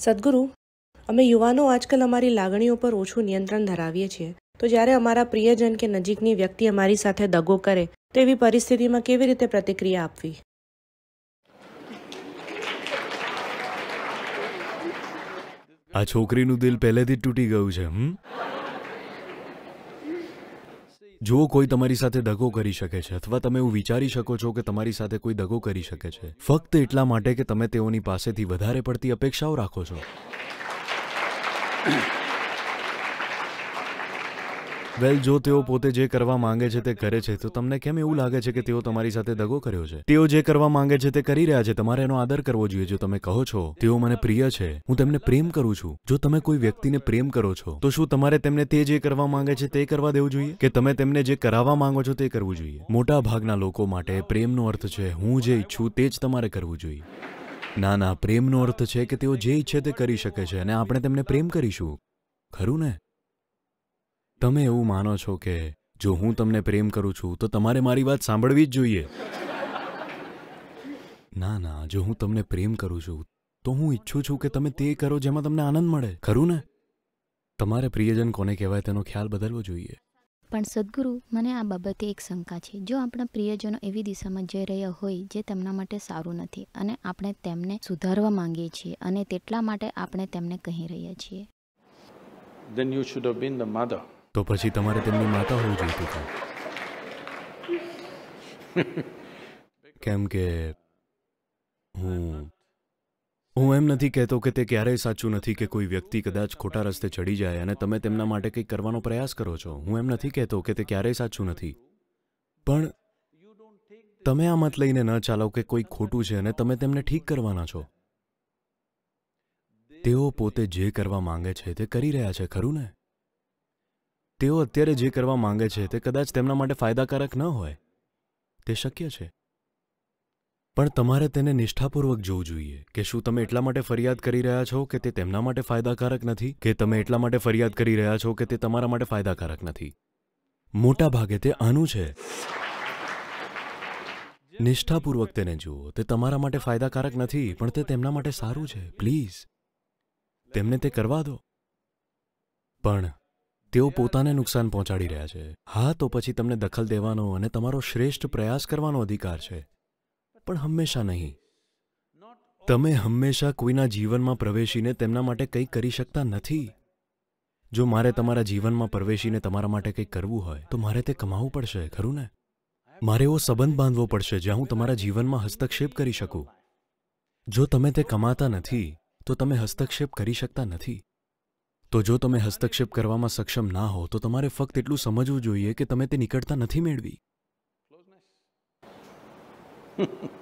સદગુરુ અમે યુવાનો આજકાલ અમારી લાગણીઓ પર ઓછું નિયંત્રણ ધરાવીએ છીએ તો જ્યારે અમારા પ્રિયજન કે નજીકની વ્યક્તિ અમારી સાથે દગો કરે તો એવી પરિસ્થિતિમાં કેવી રીતે પ્રતિક્રિયા આપવી આ છોકરીનું દિલ પહેલેથી જ તૂટી ગયું છે હમ જો કોઈ તમારી સાથે દગો કરી શકે છે અથવા તમે એવું વિચારી શકો છો કે તમારી સાથે કોઈ દગો કરી શકે છે ફક્ત એટલા માટે કે તમે તેઓની પાસેથી વધારે પડતી અપેક્ષાઓ રાખો છો વેલ જો તેઓ પોતે જે કરવા માંગે છે તે કરે છે તો તમને કેમ એવું લાગે છે કે તેઓ તમારી સાથે દગો કર્યો છે તેઓ જે કરવા માંગે છે તે કરી રહ્યા છે તમારે એનો આદર કરવો જોઈએ જો તમે કહો છો તેઓ મને પ્રિય છે હું તેમને પ્રેમ કરું છું જો તમે કોઈ વ્યક્તિને પ્રેમ કરો છો તો શું તમારે તેમને તે જે કરવા માંગે છે તે કરવા દેવું જોઈએ કે તમે તેમને જે કરાવવા માંગો છો તે કરવું જોઈએ મોટા ભાગના લોકો માટે પ્રેમનો અર્થ છે હું જે ઈચ્છું તે જ તમારે કરવું જોઈએ ના ના પ્રેમનો અર્થ છે કે તેઓ જે ઈચ્છે તે કરી શકે છે અને આપણે તેમને પ્રેમ કરીશું ખરું ને તમે એવું માનો છો કે જો હું તમને પ્રેમ કરું છું તો તમારે મારી વાત સાંભળવી જ જોઈએ ના ના જો હું તમને પ્રેમ કરું છું તો હું ઈચ્છું છું કે તમે તે કરો જેમાં તમને આનંદ મળે ખરું ને તમારે પ્રિયજન કોને કહેવાય તેનો ખ્યાલ બદલવો જોઈએ પણ સદગુરુ મને આ બાબતે એક શંકા છે જો આપણા પ્રિયજનો એવી દિશામાં જઈ રહ્યા હોય જે તેમના માટે સારું નથી અને આપણે તેમને સુધારવા માંગીએ છીએ અને તેટલા માટે આપણે તેમને કહી રહ્યા છીએ Then you should have been the mother. તો પછી તમારે તેમની માતા હોવું જોઈતું હતું કેમ કે હું હું એમ નથી કહેતો કે તે ક્યારેય સાચું નથી કે કોઈ વ્યક્તિ કદાચ ખોટા રસ્તે ચડી જાય અને તમે તેમના માટે કંઈક કરવાનો પ્રયાસ કરો છો હું એમ નથી કહેતો કે તે ક્યારેય સાચું નથી પણ તમે આ મત લઈને ન ચાલો કે કોઈ ખોટું છે અને તમે તેમને ઠીક કરવાના છો તેઓ પોતે જે કરવા માંગે છે તે કરી રહ્યા છે ખરું ને તેઓ અત્યારે જે કરવા માંગે છે તે કદાચ તેમના માટે ફાયદાકારક ન હોય તે શક્ય છે પણ તમારે તેને નિષ્ઠાપૂર્વક જોવું જોઈએ કે શું તમે એટલા માટે ફરિયાદ કરી રહ્યા છો કે તે તેમના માટે ફાયદાકારક નથી કે તમે એટલા માટે ફરિયાદ કરી રહ્યા છો કે તે તમારા માટે ફાયદાકારક નથી મોટા ભાગે તે આનું છે નિષ્ઠાપૂર્વક તેને જુઓ તે તમારા માટે ફાયદાકારક નથી પણ તે તેમના માટે સારું છે પ્લીઝ તેમને તે કરવા દો પણ તેઓ પોતાને નુકસાન પહોંચાડી રહ્યા છે હા તો પછી તમને દખલ દેવાનો અને તમારો શ્રેષ્ઠ પ્રયાસ કરવાનો અધિકાર છે પણ હંમેશા નહીં તમે હંમેશા કોઈના જીવનમાં પ્રવેશીને તેમના માટે કંઈ કરી શકતા નથી જો મારે તમારા જીવનમાં પ્રવેશીને તમારા માટે કંઈક કરવું હોય તો મારે તે કમાવવું પડશે ખરું ને મારે એવો સંબંધ બાંધવો પડશે જ્યાં હું તમારા જીવનમાં હસ્તક્ષેપ કરી શકું જો તમે તે કમાતા નથી તો તમે હસ્તક્ષેપ કરી શકતા નથી તો જો તમે હસ્તક્ષેપ કરવામાં સક્ષમ ના હો તો તમારે ફક્ત એટલું સમજવું જોઈએ કે તમે તે નીકળતા નથી મેળવી